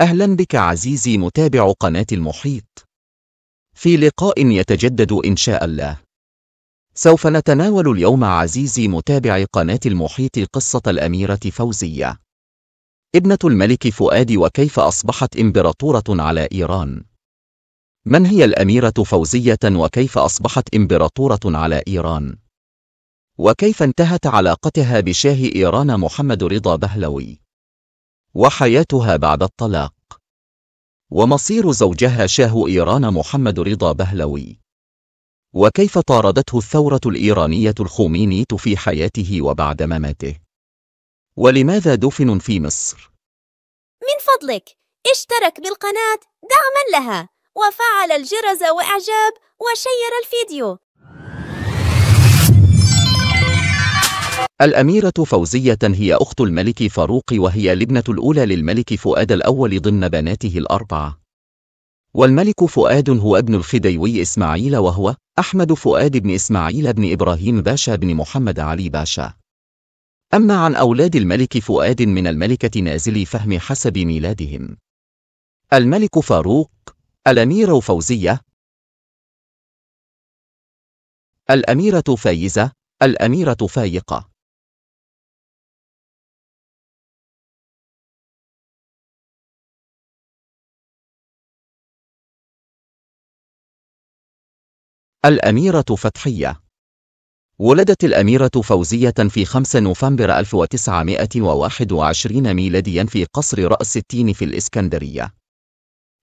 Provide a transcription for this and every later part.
أهلا بك عزيزي متابع قناة المحيط في لقاء يتجدد إن شاء الله سوف نتناول اليوم عزيزي متابع قناة المحيط قصة الأميرة فوزية ابنة الملك فؤاد وكيف أصبحت إمبراطورة على إيران من هي الأميرة فوزية وكيف أصبحت إمبراطورة على إيران؟ وكيف انتهت علاقتها بشاه إيران محمد رضا بهلوي؟ وحياتها بعد الطلاق ومصير زوجها شاه إيران محمد رضا بهلوي وكيف طاردته الثورة الإيرانية الخميني في حياته وبعد مماته ولماذا دفن في مصر؟ من فضلك اشترك بالقناة دعما لها وفعل الجرس وإعجاب وشير الفيديو الأميرة فوزية هي أخت الملك فاروق وهي الابنة الأولى للملك فؤاد الأول ضمن بناته الأربعة والملك فؤاد هو ابن الخديوي إسماعيل وهو أحمد فؤاد بن إسماعيل بن إبراهيم باشا بن محمد علي باشا أما عن أولاد الملك فؤاد من الملكة نازل فهم حسب ميلادهم الملك فاروق الأميرة فوزية الأميرة فايزة الأميرة فايقة الأميرة فتحية ولدت الأميرة فوزية في 5 نوفمبر 1921 ميلاديا في قصر رأس التين في الإسكندرية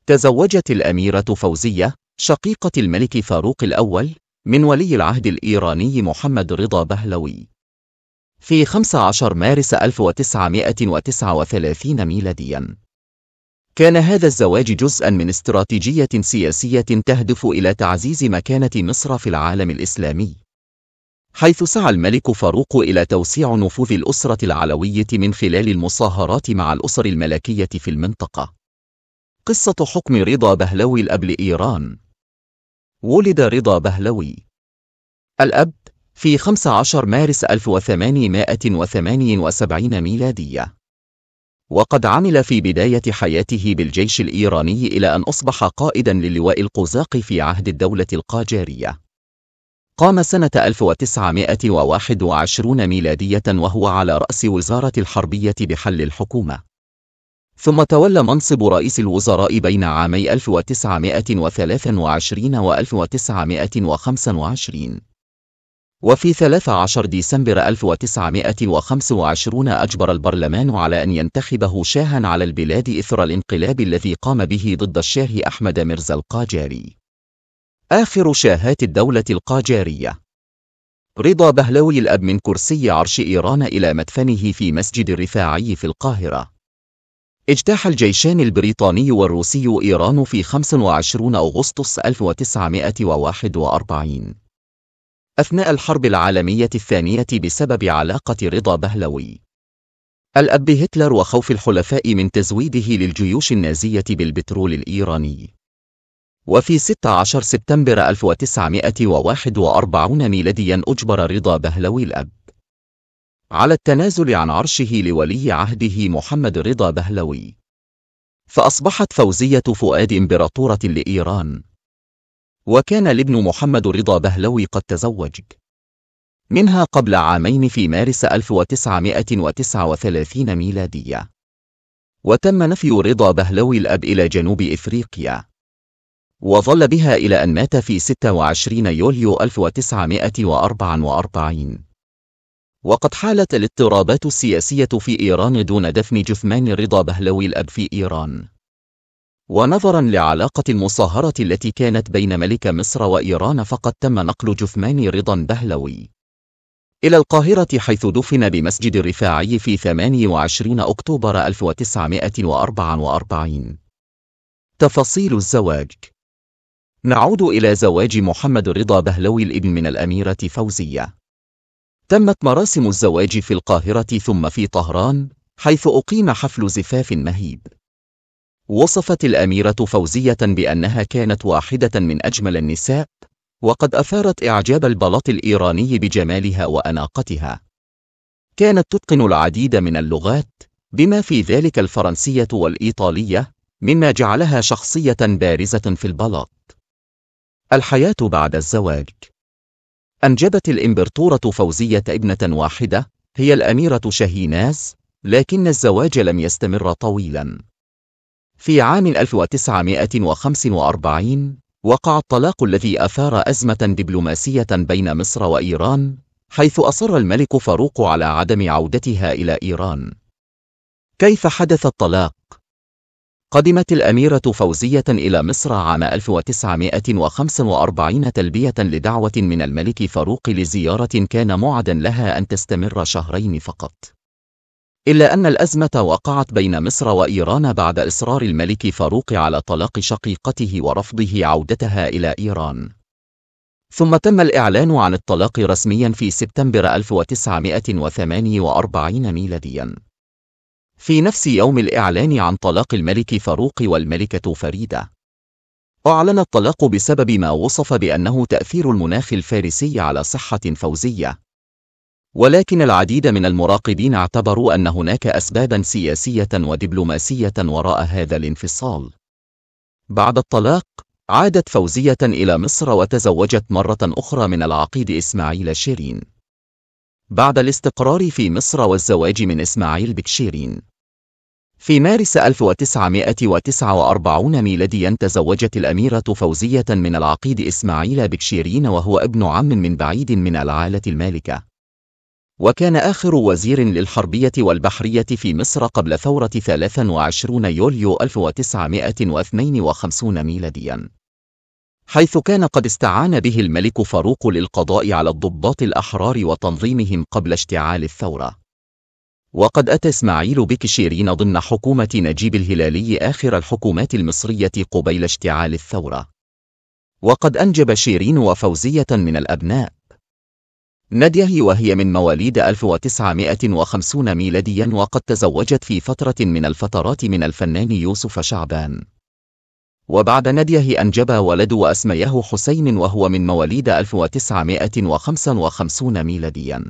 تزوجت الأميرة فوزية شقيقة الملك فاروق الأول من ولي العهد الإيراني محمد رضا بهلوي في 15 مارس 1939 ميلادياً كان هذا الزواج جزءا من استراتيجية سياسية تهدف إلى تعزيز مكانة مصر في العالم الإسلامي حيث سعى الملك فاروق إلى توسيع نفوذ الأسرة العلوية من خلال المصاهرات مع الأسر الملكية في المنطقة قصة حكم رضا بهلوي الأب لإيران ولد رضا بهلوي الأب في 15 مارس 1878 ميلادية وقد عمل في بداية حياته بالجيش الإيراني إلى أن أصبح قائدا للواء القزاق في عهد الدولة القاجارية. قام سنة 1921 ميلادية وهو على رأس وزارة الحربية بحل الحكومة. ثم تولى منصب رئيس الوزراء بين عامي 1923 و 1925. وفي 13 ديسمبر 1925 أجبر البرلمان على أن ينتخبه شاها على البلاد إثر الانقلاب الذي قام به ضد الشاه أحمد مرزا القاجاري آخر شاهات الدولة القاجارية رضا بهلوي الأب من كرسي عرش إيران إلى مدفنه في مسجد الرفاعي في القاهرة اجتاح الجيشان البريطاني والروسي إيران في 25 أغسطس 1941 أثناء الحرب العالمية الثانية بسبب علاقة رضا بهلوي الأب هتلر وخوف الحلفاء من تزويده للجيوش النازية بالبترول الإيراني وفي 16 سبتمبر 1941 ميلاديا أجبر رضا بهلوي الأب على التنازل عن عرشه لولي عهده محمد رضا بهلوي فأصبحت فوزية فؤاد إمبراطورة لإيران وكان الابن محمد رضا بهلوي قد تزوج منها قبل عامين في مارس 1939 ميلادية وتم نفي رضا بهلوي الأب إلى جنوب إفريقيا وظل بها إلى أن مات في 26 يوليو 1944 وقد حالت الاضطرابات السياسية في إيران دون دفن جثمان رضا بهلوي الأب في إيران ونظرا لعلاقة المصاهرة التي كانت بين ملك مصر وإيران فقد تم نقل جثمان رضا بهلوي إلى القاهرة حيث دفن بمسجد الرفاعي في 28 أكتوبر 1944 تفاصيل الزواج نعود إلى زواج محمد رضا بهلوي الابن من الأميرة فوزية تمت مراسم الزواج في القاهرة ثم في طهران حيث أقيم حفل زفاف مهيب وصفت الأميرة فوزية بأنها كانت واحدة من أجمل النساء وقد أثارت إعجاب البلاط الإيراني بجمالها وأناقتها كانت تتقن العديد من اللغات بما في ذلك الفرنسية والإيطالية مما جعلها شخصية بارزة في البلاط الحياة بعد الزواج أنجبت الإمبراطورة فوزية ابنة واحدة هي الأميرة شهيناز لكن الزواج لم يستمر طويلاً في عام 1945 وقع الطلاق الذي أثار أزمة دبلوماسية بين مصر وإيران حيث أصر الملك فاروق على عدم عودتها إلى إيران كيف حدث الطلاق؟ قدمت الأميرة فوزية إلى مصر عام 1945 تلبية لدعوة من الملك فاروق لزيارة كان معدا لها أن تستمر شهرين فقط إلا أن الأزمة وقعت بين مصر وإيران بعد إصرار الملك فاروق على طلاق شقيقته ورفضه عودتها إلى إيران ثم تم الإعلان عن الطلاق رسميا في سبتمبر 1948 ميلاديا في نفس يوم الإعلان عن طلاق الملك فاروق والملكة فريدة أعلن الطلاق بسبب ما وصف بأنه تأثير المناخ الفارسي على صحة فوزية ولكن العديد من المراقبين اعتبروا أن هناك أسبابا سياسية ودبلوماسية وراء هذا الانفصال. بعد الطلاق، عادت فوزية إلى مصر وتزوجت مرة أخرى من العقيد إسماعيل شيرين. بعد الاستقرار في مصر والزواج من إسماعيل بكشيرين. في مارس 1949 ميلاديا تزوجت الأميرة فوزية من العقيد إسماعيل بكشيرين وهو ابن عم من بعيد من العالة المالكة. وكان آخر وزير للحربية والبحرية في مصر قبل ثورة 23 يوليو 1952 ميلادياً حيث كان قد استعان به الملك فاروق للقضاء على الضباط الأحرار وتنظيمهم قبل اشتعال الثورة وقد أتى إسماعيل بكشيرين ضمن حكومة نجيب الهلالي آخر الحكومات المصرية قبيل اشتعال الثورة وقد أنجب شيرين وفوزية من الأبناء نادية وهي من مواليد 1950 ميلاديا وقد تزوجت في فترة من الفترات من الفنان يوسف شعبان وبعد نادية أنجب ولد وأسمياه حسين وهو من مواليد 1955 ميلاديا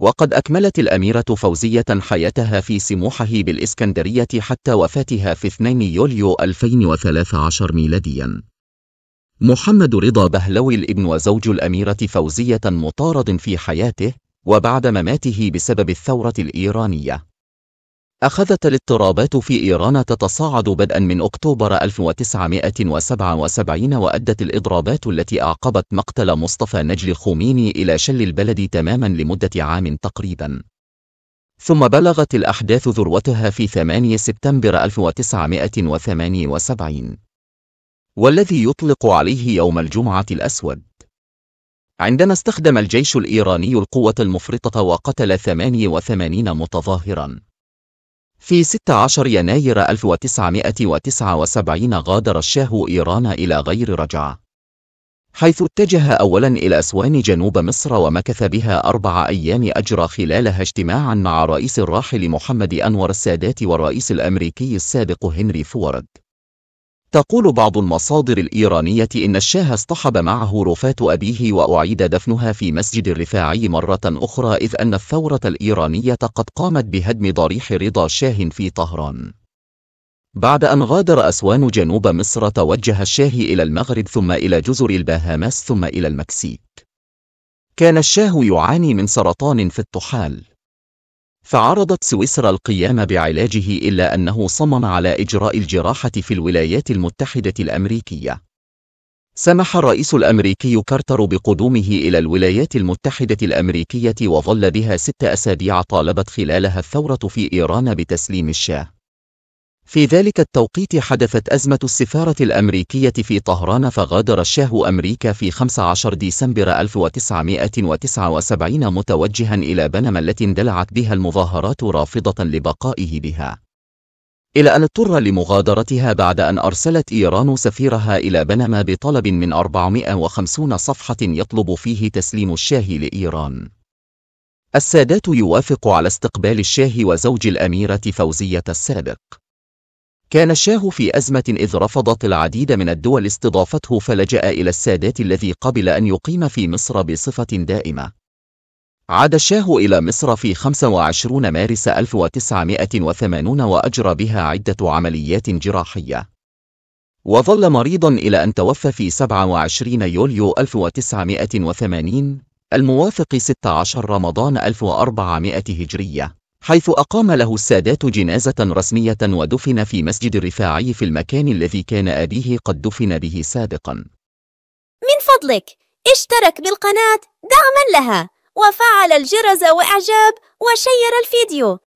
وقد أكملت الأميرة فوزية حياتها في سموحه بالإسكندرية حتى وفاتها في 2 يوليو 2013 ميلاديا محمد رضا بهلوي الابن وزوج الأميرة فوزية مطارد في حياته وبعد مماته بسبب الثورة الإيرانية أخذت الاضطرابات في إيران تتصاعد بدءا من أكتوبر 1977 وأدت الإضرابات التي أعقبت مقتل مصطفى نجل خوميني إلى شل البلد تماما لمدة عام تقريبا ثم بلغت الأحداث ذروتها في 8 سبتمبر 1978 والذي يطلق عليه يوم الجمعة الأسود عندما استخدم الجيش الإيراني القوة المفرطة وقتل 88 متظاهرا في 16 يناير 1979 غادر الشاه إيران إلى غير رجعة حيث اتجه أولا إلى أسوان جنوب مصر ومكث بها أربع أيام أجرى خلالها اجتماعا مع رئيس الراحل محمد أنور السادات والرئيس الأمريكي السابق هنري فورد تقول بعض المصادر الإيرانية إن الشاه اصطحب معه رفاة أبيه وأعيد دفنها في مسجد الرفاعي مرة أخرى إذ أن الثورة الإيرانية قد قامت بهدم ضريح رضا شاه في طهران بعد أن غادر أسوان جنوب مصر توجه الشاه إلى المغرب ثم إلى جزر الباهاماس ثم إلى المكسيك كان الشاه يعاني من سرطان في الطحال فعرضت سويسرا القيام بعلاجه إلا أنه صمم على إجراء الجراحة في الولايات المتحدة الأمريكية. سمح الرئيس الأمريكي كارتر بقدومه إلى الولايات المتحدة الأمريكية وظل بها ست أسابيع طالبت خلالها الثورة في إيران بتسليم الشاه. في ذلك التوقيت حدثت أزمة السفارة الأمريكية في طهران فغادر الشاه أمريكا في 15 ديسمبر 1979 متوجها إلى بنما التي اندلعت بها المظاهرات رافضة لبقائه بها إلى أن اضطر لمغادرتها بعد أن أرسلت إيران سفيرها إلى بنما بطلب من 450 صفحة يطلب فيه تسليم الشاه لإيران السادات يوافق على استقبال الشاه وزوج الأميرة فوزية السابق كان الشاه في أزمة إذ رفضت العديد من الدول استضافته فلجأ إلى السادات الذي قبل أن يقيم في مصر بصفة دائمة عاد الشاه إلى مصر في 25 مارس 1980 وأجرى بها عدة عمليات جراحية وظل مريضا إلى أن توفى في 27 يوليو 1980 الموافق 16 رمضان 1400 هجرية حيث أقام له السادات جنازة رسمية ودفن في مسجد الرفاعي في المكان الذي كان أبيه قد دفن به سابقا من فضلك اشترك بالقناة دعما لها وفعل الجرس وإعجاب وشير الفيديو